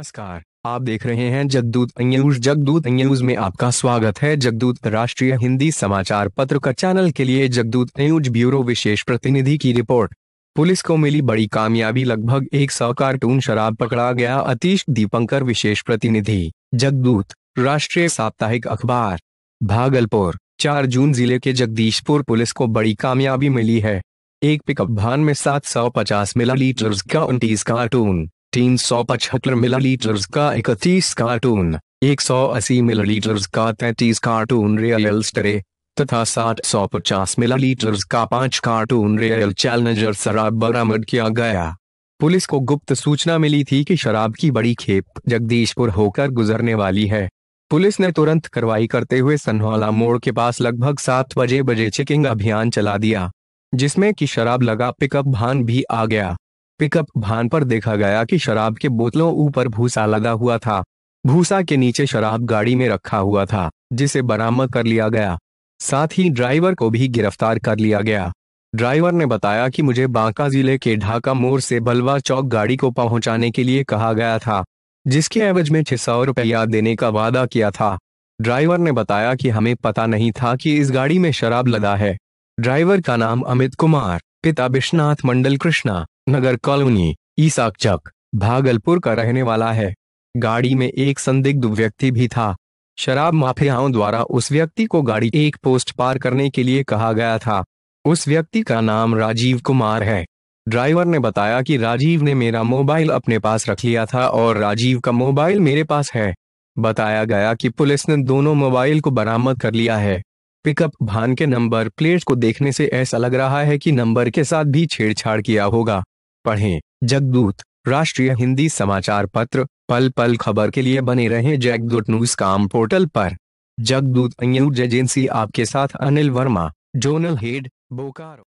नमस्कार आप देख रहे हैं जगदूत न्यूज जगदूत न्यूज में आपका स्वागत है जगदूत राष्ट्रीय हिंदी समाचार पत्र का चैनल के लिए जगदूत न्यूज ब्यूरो विशेष प्रतिनिधि की रिपोर्ट पुलिस को मिली बड़ी कामयाबी लगभग एक सौ कार्टून शराब पकड़ा गया अतीश दीपंकर विशेष प्रतिनिधि जगदूत राष्ट्रीय साप्ताहिक अखबार भागलपुर चार जून जिले के जगदीशपुर पुलिस को बड़ी कामयाबी मिली है एक पिकअप वाहन में 750 मिलीलीटर का उन्तीस कार्टून तीन सौ पचहत्तर मिलीलीटर का इकतीस कार्टून एक सौ अस्सी मिलीलीटर का तैतीस कार्टून रियल स्टरे तथा सात सौ पचास मिलीलीटर का पांच कार्टून रियल चैलेंजर शराब बरामद किया गया पुलिस को गुप्त सूचना मिली थी कि शराब की बड़ी खेप जगदीशपुर होकर गुजरने वाली है पुलिस ने तुरंत कार्रवाई करते हुए सन्हौला मोड़ के पास लगभग सात बजे बजे चेकिंग अभियान चला दिया जिसमें कि शराब लगा पिकअप भान भी आ गया पिकअप भान पर देखा गया कि शराब के बोतलों ऊपर भूसा लगा हुआ था भूसा के नीचे शराब गाड़ी में रखा हुआ था जिसे बरामद कर लिया गया साथ ही ड्राइवर को भी गिरफ्तार कर लिया गया ड्राइवर ने बताया कि मुझे बांका जिले के ढाका मोड़ से बलवा चौक गाड़ी को पहुंचाने के लिए कहा गया था जिसके एवज में छह सौ रुपया देने का वादा किया था ड्राइवर ने बताया कि हमें पता नहीं था कि इस गाड़ी में शराब लदा है ड्राइवर का नाम अमित कुमार पिता विश्वनाथ मंडल कृष्णा नगर कॉलोनी ईसाक चक भागलपुर का रहने वाला है गाड़ी में एक संदिग्ध व्यक्ति भी था शराब माफियाओं द्वारा उस व्यक्ति को गाड़ी एक पोस्ट पार करने के लिए कहा गया था उस व्यक्ति का नाम राजीव कुमार है ड्राइवर ने बताया कि राजीव ने मेरा मोबाइल अपने पास रख लिया था और राजीव का मोबाइल मेरे पास है बताया गया कि पुलिस ने दोनों मोबाइल को बरामद कर लिया है पिकअप भान के नंबर प्लेट को देखने से ऐसा लग रहा है कि नंबर के साथ भी छेड़छाड़ किया होगा पढ़ें जगदूत राष्ट्रीय हिंदी समाचार पत्र पल पल खबर के लिए बने रहें जगदूत न्यूज काम पोर्टल पर जगदूत न्यूज एजेंसी आपके साथ अनिल वर्मा जोनल हेड बोकारो